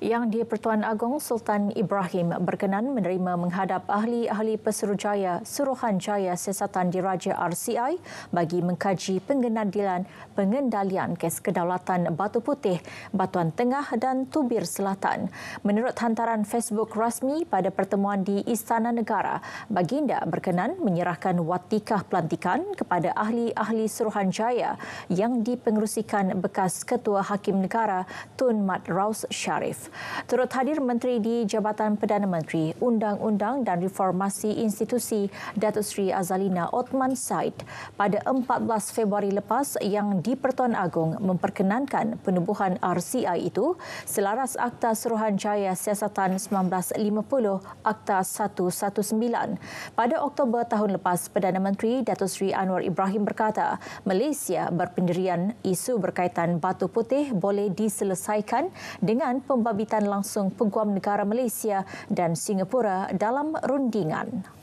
Yang di-Pertuan Agong Sultan Ibrahim berkenan menerima menghadap ahli-ahli Pesuruhjaya Suruhanjaya Siasatan Diraja RCI bagi mengkaji pengenadilan pengendalian kes kedaulatan Batu Putih, Batuan Tengah dan Tubir Selatan. Menurut hantaran Facebook rasmi pada pertemuan di Istana Negara, Baginda berkenan menyerahkan watikah pelantikan kepada ahli-ahli Suruhanjaya yang dipengerusikan bekas Ketua Hakim Negara Tun Mat Raus Sharif. Turut hadir Menteri di Jabatan Perdana Menteri, Undang-Undang dan Reformasi Institusi Datuk Sri Azalina Othman Said pada 14 Februari lepas yang di Pertuan Agong memperkenankan penubuhan RCI itu selaras Akta Suruhanjaya Siasatan 1950 Akta 119. Pada Oktober tahun lepas, Perdana Menteri Datuk Sri Anwar Ibrahim berkata Malaysia berpendirian isu berkaitan batu putih boleh diselesaikan dengan pembabi sambitan langsung Peguam Negara Malaysia dan Singapura dalam rundingan.